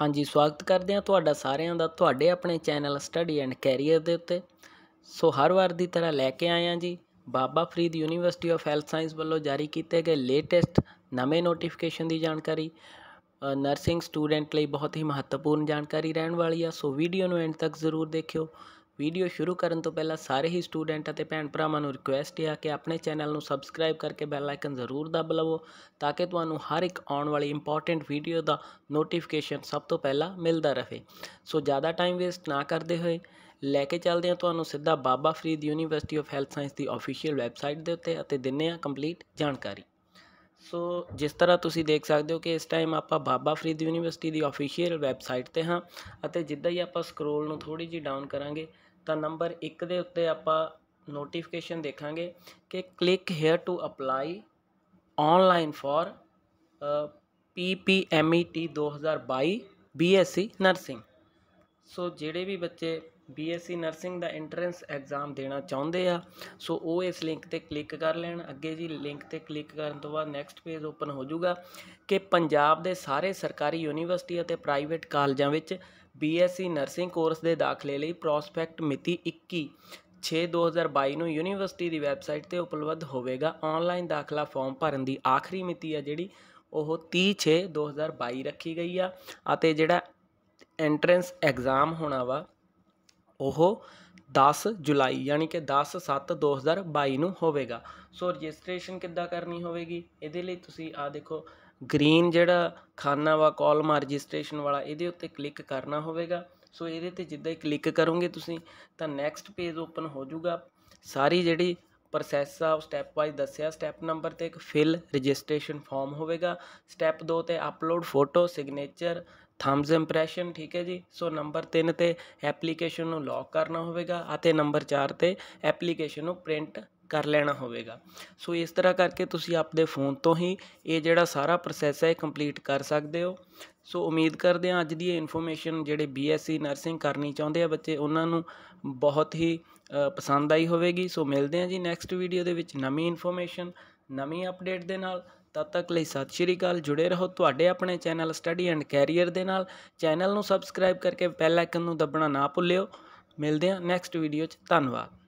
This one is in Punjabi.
ਹਾਂਜੀ ਸਵਾਗਤ ਕਰਦੇ ਹਾਂ ਤੁਹਾਡਾ ਸਾਰਿਆਂ ਦਾ ਤੁਹਾਡੇ ਆਪਣੇ ਚੈਨਲ ਸਟੱਡੀ ਐਂਡ ਕੈਰੀਅਰ ਦੇ ਉੱਤੇ ਸੋ ਹਰ ਵਾਰ ਦੀ ਤਰ੍ਹਾਂ ਲੈ ਕੇ ਆਏ ਹਾਂ ਜੀ Baba Farid university of health science ਵੱਲੋਂ ਜਾਰੀ ਕੀਤੇ ਗਏ ਲੇਟੈਸਟ ਨਵੇਂ ਨੋਟੀਫਿਕੇਸ਼ਨ ਦੀ ਜਾਣਕਾਰੀ ਨਰਸਿੰਗ ਸਟੂਡੈਂਟ ਲਈ ਬਹੁਤ ਹੀ ਮਹੱਤਵਪੂਰਨ ਜਾਣਕਾਰੀ ਰਹਿਣ ਵਾਲੀ ਆ ਸੋ ਵੀਡੀਓ ਨੂੰ ਐਂਡ ਤੱਕ ਜ਼ਰੂਰ ਦੇਖਿਓ ਵੀਡੀਓ ਸ਼ੁਰੂ ਕਰਨ ਤੋਂ ਪਹਿਲਾਂ ਸਾਰੇ ਹੀ ਸਟੂਡੈਂਟ ਅਤੇ ਭੈਣ ਭਰਾਵਾਂ ਨੂੰ ਰਿਕੁਐਸਟ ਹੈ ਕਿ ਆਪਣੇ ਚੈਨਲ ਨੂੰ ਸਬਸਕ੍ਰਾਈਬ ਕਰਕੇ ਬੈਲ ਆਈਕਨ ਜ਼ਰੂਰ ਦਬ ਲਵੋ ਤਾਂ ਕਿ ਤੁਹਾਨੂੰ ਹਰ ਇੱਕ ਆਉਣ ਵਾਲੀ ਇੰਪੋਰਟੈਂਟ ਵੀਡੀਓ ਦਾ ਨੋਟੀਫਿਕੇਸ਼ਨ ਸਭ ਤੋਂ ਪਹਿਲਾਂ ਮਿਲਦਾ ਰਹੇ ਸੋ ਜ਼ਿਆਦਾ ਟਾਈਮ ਵੇਸਟ ਨਾ ਕਰਦੇ ਹੋਏ ਲੈ ਕੇ ਚੱਲਦੇ ਹਾਂ ਤੁਹਾਨੂੰ ਸਿੱਧਾ Baba Farid university of health science ਦੀ ਅਫੀਸ਼ੀਅਲ ਵੈਬਸਾਈਟ ਦੇ ਉੱਤੇ ਅਤੇ ਦਿੰਨੇ ਆ ਕੰਪਲੀਟ ਜਾਣਕਾਰੀ ਸੋ ਜਿਸ ਤਰ੍ਹਾਂ ਤੁਸੀਂ ਦੇਖ ਸਕਦੇ ਹੋ ਕਿ ਇਸ ਟਾਈਮ ਆਪਾਂ ਬਾਬਾ ਫਰੀਦ ਯੂਨੀਵਰਸਿਟੀ ਦੀ ਅਫੀਸ਼ੀਅਲ ਵੈਬਸਾਈਟ ਤੇ ਹਾਂ ਅਤੇ ਜਿੱਦਾਂ ਹੀ ਆਪਾਂ ਸਕਰੋਲ ਨੂੰ ਥੋੜੀ ਜਿਹੀ ਡਾਊਨ ਕਰਾਂਗੇ ਤਾਂ ਨੰਬਰ 1 ਦੇ ਉੱਤੇ ਆਪਾਂ ਨੋਟੀਫਿਕੇਸ਼ਨ ਦੇਖਾਂਗੇ ਕਿ click here to apply online for PPMET 2022 BSc nursing so ਜਿਹੜੇ ਵੀ ਬੱਚੇ ਬੀਐਸਸੀ ਨਰਸਿੰਗ ਦਾ ਐਂਟਰੈਂਸ ਐਗਜ਼ਾਮ ਦੇਣਾ ਚਾਹੁੰਦੇ ਆ ਸੋ ਉਹ ਇਸ ਲਿੰਕ ਤੇ ਕਲਿੱਕ ਕਰ ਲੈਣ ਅੱਗੇ ਜੀ ਲਿੰਕ ਤੇ ਕਲਿੱਕ ਕਰਨ ਤੋਂ ਬਾਅਦ ਨੈਕਸਟ ਪੇਜ ਓਪਨ ਹੋ ਜਾਊਗਾ ਕਿ ਪੰਜਾਬ ਦੇ ਸਾਰੇ ਸਰਕਾਰੀ ਯੂਨੀਵਰਸਿਟੀ ਅਤੇ ਪ੍ਰਾਈਵੇਟ ਕਾਲਜਾਂ ਵਿੱਚ ਬੀਐਸਸੀ ਨਰਸਿੰਗ ਕੋਰਸ ਦੇ ਦਾਖਲੇ ਲਈ ਪ੍ਰੋਸਪੈਕਟ ਮਿਤੀ 21 6 2022 ਨੂੰ ਯੂਨੀਵਰਸਿਟੀ ਦੀ ਵੈਬਸਾਈਟ ਤੇ ਉਪਲਬਧ ਹੋਵੇਗਾ ਆਨਲਾਈਨ ਦਾਖਲਾ ਫਾਰਮ ਭਰਨ ਦੀ ਆਖਰੀ ਮਿਤੀ ਆ ਜਿਹੜੀ ਉਹ 30 6 2022 ਰੱਖੀ ਗਈ ਆ ਅਤੇ ਜਿਹੜਾ ਐਂਟਰੈਂਸ ਐਗਜ਼ਾਮ ਹੋਣਾ ਵਾ ਉਹ 10 ਜੁਲਾਈ ਯਾਨੀ ਕਿ 10 7 2022 ਨੂੰ ਹੋਵੇਗਾ ਸੋ ਰਜਿਸਟ੍ਰੇਸ਼ਨ ਕਿੱਦਾਂ ਕਰਨੀ ਹੋਵੇਗੀ ਇਹਦੇ ਲਈ ਤੁਸੀਂ ਆ ਦੇਖੋ ਗ੍ਰੀਨ ਜਿਹੜਾ ਖਾਨਾ ਵਾ ਕਾਲਮ ਰਜਿਸਟ੍ਰੇਸ਼ਨ ਵਾਲਾ ਇਹਦੇ ਉੱਤੇ ਕਲਿੱਕ ਕਰਨਾ ਹੋਵੇਗਾ ਸੋ ਇਹਦੇ ਤੇ ਜਿੱਦਾਂ ਹੀ ਕਲਿੱਕ ਕਰੋਗੇ ਤੁਸੀਂ ਤਾਂ ਨੈਕਸਟ ਪੇਜ ਓਪਨ ਹੋ ਜਾਊਗਾ ਸਾਰੀ ਜਿਹੜੀ ਪ੍ਰੋਸੈਸ ਆ ਉਹ ਸਟੈਪ ਵਾਈਜ਼ ਦੱਸਿਆ ਸਟੈਪ ਨੰਬਰ ਤੇ ਇੱਕ ਫਿਲ ਰਜਿਸਟ੍ਰੇਸ਼ਨ ਫਾਰਮ ਹੋਵੇਗਾ ਸਟੈਪ 2 ਤੇ upload photo signature thumbs impression ਠੀਕ ਹੈ ਜੀ ਸੋ ਨੰਬਰ 3 ਤੇ ਐਪਲੀਕੇਸ਼ਨ ਨੂੰ ਲੌਕ ਕਰਨਾ ਹੋਵੇਗਾ ਅਤੇ ਨੰਬਰ 4 ਤੇ ਐਪਲੀਕੇਸ਼ਨ ਨੂੰ ਪ੍ਰਿੰਟ ਕਰ ਲੈਣਾ ਹੋਵੇਗਾ ਸੋ ਇਸ ਤਰ੍ਹਾਂ ਕਰਕੇ ਤੁਸੀਂ ਆਪਣੇ ਫੋਨ ਤੋਂ ਹੀ ਇਹ ਜਿਹੜਾ ਸਾਰਾ ਪ੍ਰੋਸੈਸ ਹੈ ਕੰਪਲੀਟ ਕਰ ਸਕਦੇ ਹੋ ਸੋ ਉਮੀਦ ਕਰਦੇ ਹਾਂ ਅੱਜ ਦੀ ਇਹ ਇਨਫੋਰਮੇਸ਼ਨ ਜਿਹੜੇ ਬੀਐਸਸੀ ਨਰਸਿੰਗ ਕਰਨੀ ਚਾਹੁੰਦੇ ਆ ਬੱਚੇ ਉਹਨਾਂ ਨੂੰ ਬਹੁਤ ਹੀ ਪਸੰਦ ਆਈ ਹੋਵੇਗੀ ਸੋ ਮਿਲਦੇ ਹਾਂ ਜੀ ਨੈਕਸਟ ਵੀਡੀਓ ਦੇ ਵਿੱਚ ਨਵੀਂ ਇਨਫੋਰਮੇਸ਼ਨ ਨਵੀਂ ਅਪਡੇਟ ਦੇ ਨਾਲ ਤਦ ਤੱਕ ਲਈ ਸਤਿ ਸ਼੍ਰੀ ਅਕਾਲ ਜੁੜੇ ਰਹੋ ਤੁਹਾਡੇ ਆਪਣੇ ਚੈਨਲ ਸਟੱਡੀ ਐਂਡ ਕੈਰੀਅਰ ਦੇ ਨਾਲ ਚੈਨਲ ਨੂੰ ਸਬਸਕ੍ਰਾਈਬ ਕਰਕੇ ਬੈਲ ਆਈਕਨ ਨੂੰ ਦਬਣਾ ਨਾ ਭੁੱਲਿਓ ਮਿਲਦੇ ਹਾਂ ਨੈਕਸਟ ਵੀਡੀਓ 'ਚ ਧੰਨਵਾਦ